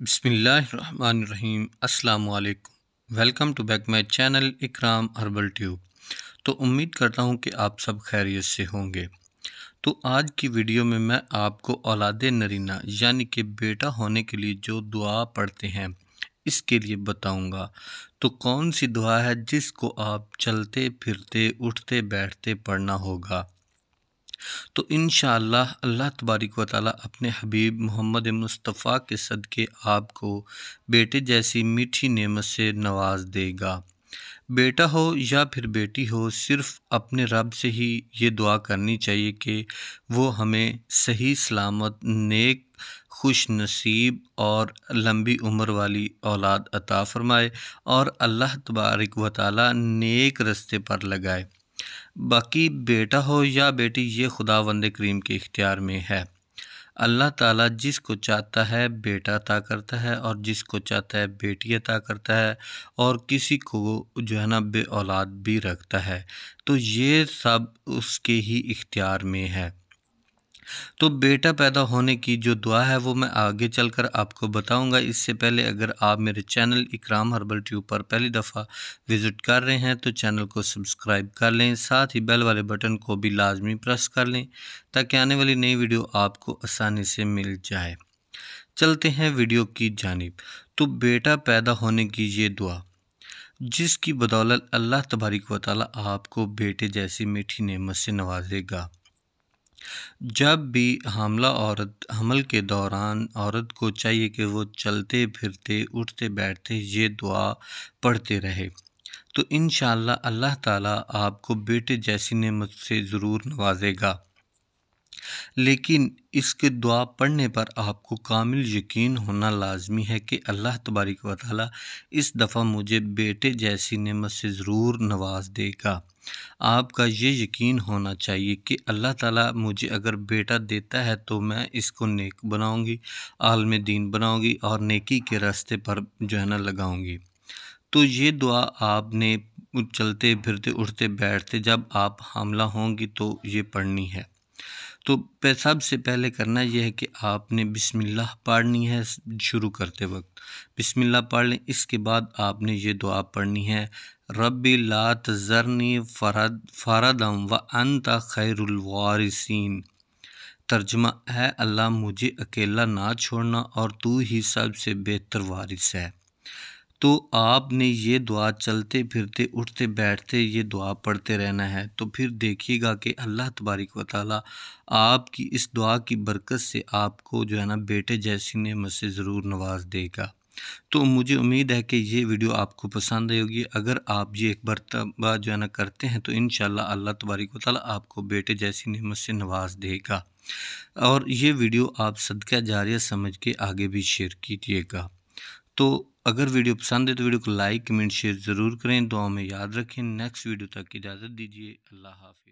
बसमीम् अल्लाम welcome to back my channel Ikram herbal tube तो उम्मीद करता हूँ कि आप सब खैरियत से होंगे तो आज की वीडियो में मैं आपको औलाद नरीना यानी कि बेटा होने के लिए जो दुआ पढ़ते हैं इसके लिए बताऊँगा तो कौन सी दुआ है जिसको आप चलते फिरते उठते बैठते पढ़ना होगा तो इन अल्लाह तबारक व ताली अपने हबीब मोहम्मद मुस्तफ़ा के सदक़े आपको बेटे जैसी मीठी नेमत से नवाज देगा बेटा हो या फिर बेटी हो सिर्फ अपने रब से ही ये दुआ करनी चाहिए कि वो हमें सही सलामत नेक खुश नसीब और लंबी उम्र वाली औलाद अता फ़रमाए और अल्लाह तबारक व ताली नेक रस्ते पर लगाए बाकी बेटा हो या बेटी ये खुदा वंद करीम के इख्तियार में है अल्लाह ताला जिसको चाहता है बेटा अता करता है और जिसको चाहता है बेटी अता करता है और किसी को जो है ना बे औलाद भी रखता है तो ये सब उसके ही इख्तियार में है तो बेटा पैदा होने की जो दुआ है वो मैं आगे चलकर आपको बताऊंगा इससे पहले अगर आप मेरे चैनल इकराम हर्बल ट्यूब पर पहली दफ़ा विज़िट कर रहे हैं तो चैनल को सब्सक्राइब कर लें साथ ही बेल वाले बटन को भी लाजमी प्रेस कर लें ताकि आने वाली नई वीडियो आपको आसानी से मिल जाए चलते हैं वीडियो की जानब तो बेटा पैदा होने की ये दुआ जिसकी बदौलत अल्लाह तबारिक वाली आपको बेटे जैसी मीठी नमत से नवाजेगा जब भी हमला औरत हमल के दौरान औरत को चाहिए कि वो चलते फिरते उठते बैठते ये दुआ पढ़ते रहे तो इन अल्लाह ताला आपको बेटे जैसी नेमत से ज़रूर नवाजेगा लेकिन इसके दुआ पढ़ने पर आपको कामिल यकीन होना लाजमी है कि अल्लाह तबारक वाली इस दफ़ा मुझे बेटे जैसी नेमत से ज़रूर नवाज देगा आपका ये यकीन होना चाहिए कि अल्लाह ताला मुझे अगर बेटा देता है तो मैं इसको नेक बनाऊंगी आलम दीन बनाऊंगी और नेकी के रास्ते पर जो है ना लगाऊंगी तो ये दुआ आपने चलते फिरते उठते बैठते जब आप हमला होंगी तो ये पढ़नी है तो सबसे पहले करना यह है कि आपने बिस्मिल्लाह पढ़नी है शुरू करते वक्त बिस्मिल्लाह पढ़ लें इसके बाद आपने ये दुआ पढ़नी है रब ला तज़रनी फ़रद फ़रदम व अनत खैरवारसिन तर्जमा है अल्लाह मुझे अकेला ना छोड़ना और तू ही सबसे बेहतर वारिस है तो आपने ये दुआ चलते फिरते उठते बैठते ये दुआ पढ़ते रहना है तो फिर देखिएगा कि अल्लाह तबारक व आपकी इस दुआ की बरकत से आपको जो है ना बेटे जैसी नेमत से ज़रूर नवाज देगा तो मुझे उम्मीद है कि ये वीडियो आपको पसंद आई होगी अगर आप ये एक मरतबा जो है ना करते हैं तो इन अल्लाह तबारिक वाली आपको बेटे जैसी नमत से नवाज देगा और ये वीडियो आप सदका जारिया समझ के आगे भी शेयर कीजिएगा तो अगर वीडियो पसंद है तो वीडियो को लाइक कमेंट शेयर ज़रूर करें दुआ में याद रखें नेक्स्ट वीडियो तक इजाज़त दीजिए अल्लाह हाफ़